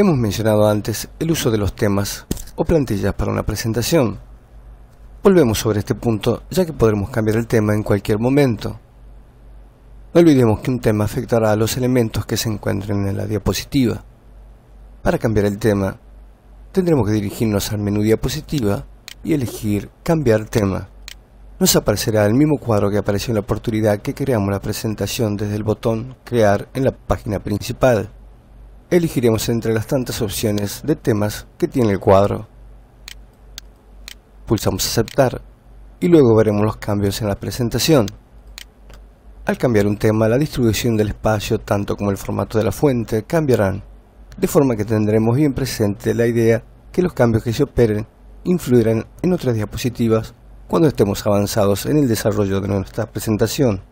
Hemos mencionado antes el uso de los temas o plantillas para una presentación. Volvemos sobre este punto ya que podremos cambiar el tema en cualquier momento. No olvidemos que un tema afectará a los elementos que se encuentren en la diapositiva. Para cambiar el tema, tendremos que dirigirnos al menú diapositiva y elegir cambiar tema. Nos aparecerá el mismo cuadro que apareció en la oportunidad que creamos la presentación desde el botón crear en la página principal elegiremos entre las tantas opciones de temas que tiene el cuadro. Pulsamos aceptar y luego veremos los cambios en la presentación. Al cambiar un tema, la distribución del espacio, tanto como el formato de la fuente, cambiarán, de forma que tendremos bien presente la idea que los cambios que se operen influirán en otras diapositivas cuando estemos avanzados en el desarrollo de nuestra presentación.